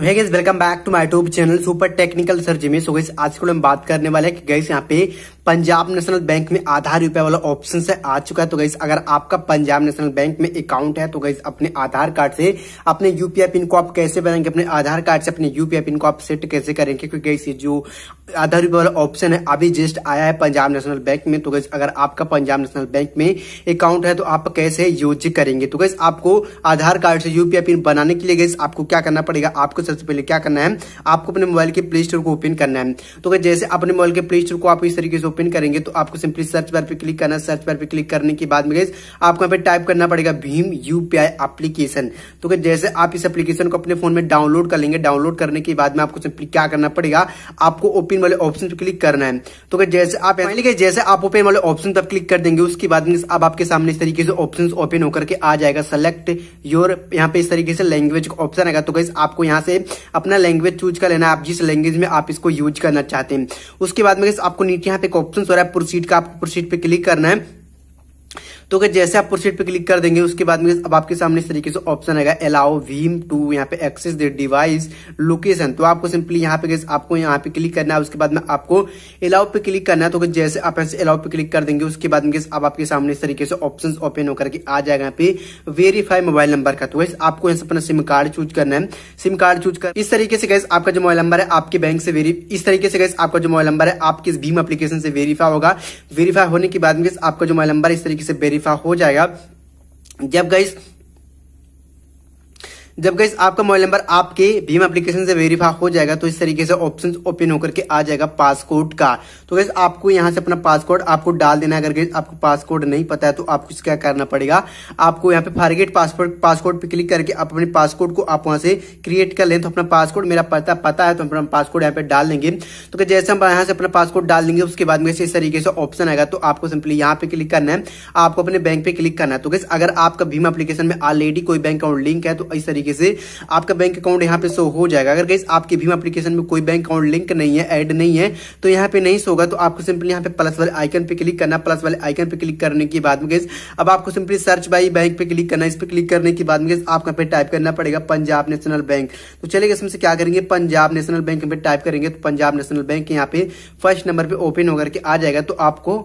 gas welcome back to my tube channel super technical sir Jimmy so guys आज को हम बात करने वाले हैं कि गैस यहाँ पे पंजाब नेशनल बैंक में आधार रुपए वाला ऑप्शन से आ चुका है तो गैस अगर आपका पंजाब नेशनल बैंक में अकाउंट है तो गैस अपने आधार कार्ड से अपने यूपीआई पिन को आप कैसे बनाएंगे अपने आधार कार्ड से अपने यूपीआई पिन को आप सेट कैसे करेंगे क्योंकि गैस जो आधार रुपए वाला ऑप्शन है अभी जस्ट आया है पंजाब नेशनल बैंक में तो गैस अगर आपका पंजाब नेशनल बैंक में अकाउंट है तो आप कैसे यूज करेंगे तो गैस आपको आधार कार्ड से यूपीआई पिन बनाने के लिए गैस आपको क्या करना पड़ेगा आपको सबसे पहले क्या करना है आपको अपने मोबाइल के प्ले स्टोर को ओपन करना है तो जैसे अपने मोबाइल के प्ले स्टोर को आप इस तरीके से ओपन करेंगे तो आपको सिंपली सर्च बार पे क्लिक करना सर्च बार पे क्लिक तो करने के बाद में आपको यहाँ पे टाइप करना पड़ेगा भीम यूपीआई एप्लीकेशन तो जैसे आप इस एप्लीकेशन को अपने फोन में डाउनलोड कर लेंगे डाउनलोड करने के बाद में आपको सिंपली क्या करना पड़ेगा आपको ओपन वाले ऑप्शन पर क्लिक करना है तो जैसे आप जैसे आप ओपन वाले ऑप्शन पर क्लिक कर देंगे उसके बाद में अब आपके सामने इस तरीके से ऑप्शन ओपन होकर के आ जाएगा सेलेक्ट योर यहाँ पे इस तरीके से लैंग्वेज का ऑप्शन आएगा तो गैस आपको यहाँ से से अपना लैंग्वेज चूज कर लेना आप जिस लैंग्वेज में आप इसको यूज करना चाहते हैं उसके बाद में आपको नीचे यहाँ पे ऑप्शन हो रहा है प्रोसीड का आपको प्रोसीड पे क्लिक करना है तो अगर जैसे आप प्रोसीड पे क्लिक कर देंगे उसके बाद में अब आपके सामने इस तरीके से ऑप्शन आएगा अलाउ वीम टू यहाँ पे एक्सेस द डिवाइस लोकेशन तो आपको सिंपली यहाँ पे आपको यहाँ पे क्लिक करना है उसके बाद में आपको अलाउ पे क्लिक करना है तो जैसे आप ऐसे अलाउ पे क्लिक कर देंगे उसके बाद में अब आपके सामने इस तरीके से ऑप्शन ओपन होकर के आ जाएगा यहाँ पे वेरीफाई मोबाइल नंबर का तो वैसे आपको यहाँ से अपना सिम कार्ड चूज करना है सिम कार्ड चूज कर इस तरीके से गैस आपका जो मोबाइल नंबर है आपके बैंक से वेरी इस तरीके से गैस आपका जो मोबाइल नंबर है आपके भीम एप्लीकेशन से वेरीफाई होगा वेरीफाई होने के बाद में आपका जो मोबाइल नंबर इस तरीके से वेरीफाई हो जाएगा जब गाइज जब गैस आपका मोबाइल नंबर आपके भीम एप्लीकेशन से वेरीफाई हो जाएगा तो इस तरीके से ऑप्शन ओपन होकर के आ जाएगा पासकोड का तो गैस आपको यहाँ से अपना पासकोड आपको डाल देना है अगर गैस आपको पासकोड नहीं पता है तो आपको क्या करना पड़ेगा आपको यहाँ पे फारगेट पासपोर्ट पासकोड पे क्लिक करके आप अपने पासकोड को आप वहां से क्रिएट कर लें तो अपना पासकोड मेरा पता पता है तो अपना पासकोड यहाँ पे डाल लेंगे तो जैसे हम यहाँ से अपना पासकोड डाल देंगे उसके बाद में इस तरीके से ऑप्शन आएगा तो आपको सिंपली यहाँ पे क्लिक करना है आपको अपने बैंक पे क्लिक करना है तो गैस अगर आपका भीम एप्लीकेशन में ऑलरेडी कोई बैंक अकाउंट लिंक है तो इस तरीके तरीके से आपका बैंक अकाउंट यहाँ पे शो हो जाएगा अगर गैस आपके भीम एप्लीकेशन में कोई बैंक अकाउंट लिंक नहीं है एड नहीं है तो यहाँ पे नहीं शो होगा तो आपको सिंपली यहाँ पे प्लस वाले आइकन पे क्लिक करना प्लस वाले आइकन पे क्लिक करने के बाद में गैस अब आपको सिंपली सर्च बाई बैंक पे क्लिक करना इस पर क्लिक करने के बाद में गैस आपको यहाँ पे टाइप करना पड़ेगा पंजाब नेशनल बैंक तो चलिए इसमें से क्या करेंगे पंजाब नेशनल बैंक पे टाइप करेंगे तो पंजाब नेशनल बैंक यहाँ पे फर्स्ट नंबर पे ओपन होकर के आ जाएगा तो आपको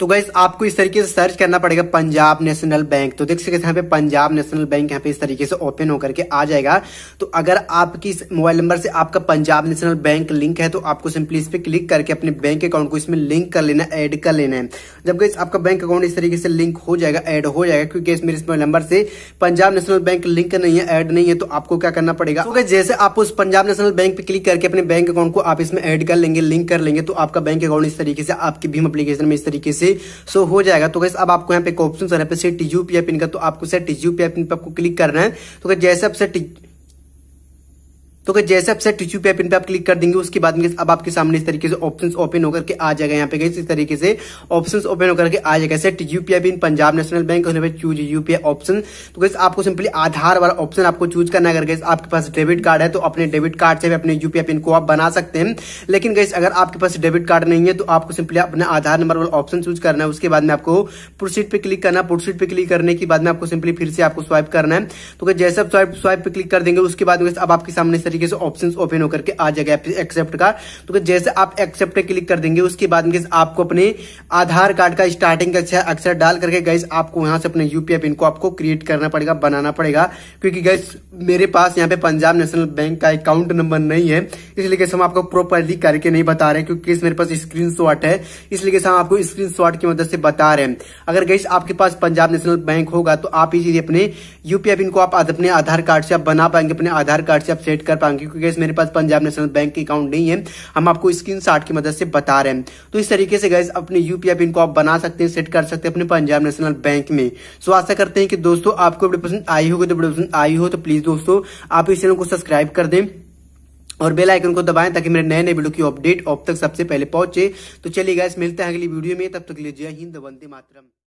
तो गाइज आपको इस तरीके से सर्च करना पड़ेगा पंजाब नेशनल बैंक तो देख सकते हैं यहाँ पे पंजाब नेशनल बैंक यहाँ पे इस तरीके से ओपन होकर के आ जाएगा तो अगर आपकी इस मोबाइल नंबर से आपका पंजाब नेशनल बैंक लिंक है तो आपको सिंपली इस पर क्लिक करके अपने बैंक अकाउंट को इसमें लिंक कर लेना ऐड कर लेना है जब गाइज आपका बैंक अकाउंट इस तरीके से लिंक हो जाएगा एड हो जाएगा क्योंकि इस मेरे मोबाइल नंबर से पंजाब नेशनल बैंक लिंक नहीं है एड नहीं है तो आपको क्या करना पड़ेगा तो जैसे आप उस पंजाब नेशनल बैंक पे क्लिक करके अपने बैंक अकाउंट को आप इसमें एड कर लेंगे लिंक कर लेंगे तो आपका बैंक अकाउंट इस तरीके से आपकी भीम अपलीकेशन में इस तरीके से से सो हो जाएगा तो कैसे अब आपको यहाँ पे ऑप्शन सेट यूपीआई पिन का तो आपको सेट यूपीआई पिन पर आपको क्लिक करना है तो जैसे आप सेट तो कि जैसे सेट टिश्यू पेपर पे आप क्लिक कर देंगे उसके बाद में अब आपके सामने इस तरीके से ऑप्शन ओपन होकर के आ जाएगा यहाँ पे गई इस तरीके से ऑप्शन ओपन होकर के आ जाएगा जैसे UPI pin Punjab national bank choose UPI option तो कैसे आपको सिंपली आधार वाला ऑप्शन आपको चूज करना है अगर कैसे आपके पास डेबिट कार्ड है तो अपने डेबिट कार्ड से भी अपने यूपीआई पिन को आप बना सकते हैं लेकिन कैसे अगर आपके पास डेबिट कार्ड नहीं है तो आपको सिंपली अपना आधार नंबर वाला ऑप्शन चूज करना है उसके बाद में आपको प्रोसीड पे क्लिक करना प्रोसीड पे क्लिक करने के बाद में आपको सिंपली फिर से आपको स्वाइप करना है तो जैसे आप स्वाइप स्वाइप पे क्लिक कर देंगे उसके बाद अब आपके सामने तरीके से ऑप्शन ओपन होकर आ जाएगा एक्सेप्ट का तो जैसे आप एक्सेप्ट क्लिक कर देंगे उसके बाद में आपको अपने आधार कार्ड का स्टार्टिंग का अक्षर डाल करके गैस आपको यहाँ से अपने यूपीआई पिन को आपको क्रिएट करना पड़ेगा बनाना पड़ेगा क्योंकि गैस मेरे पास यहाँ पे पंजाब नेशनल बैंक का अकाउंट नंबर नहीं है इसलिए गैस हम आपको प्रोपरली करके नहीं बता रहे क्योंकि गैस मेरे पास स्क्रीन है इसलिए गैस हम आपको स्क्रीन की मदद से बता रहे हैं अगर गैस आपके पास पंजाब नेशनल बैंक होगा तो आप इसी अपने यूपीआई पिन को आप अपने आधार कार्ड से आप बना पाएंगे अपने आधार कार्ड से आप सेट कर पाएंगे क्योंकि गैस मेरे पास पंजाब नेशनल बैंक के अकाउंट नहीं है हम आपको स्क्रीन की मदद से बता रहे हैं तो इस तरीके से गैस अपने यूपीआई पिन को आप बना सकते हैं सेट कर सकते हैं अपने पंजाब नेशनल बैंक में सो आशा करते हैं कि दोस्तों आपको पसंद आई होगी तो पसंद आई हो तो प्लीज दोस्तों आप इस चैनल को सब्सक्राइब कर दें और बेल आइकन को दबाएं ताकि मेरे नए नए वीडियो की अपडेट अब तक सबसे पहले पहुंचे तो चलिए गैस मिलते हैं अगली वीडियो में तब तक लीजिए हिंद वंदे मातरम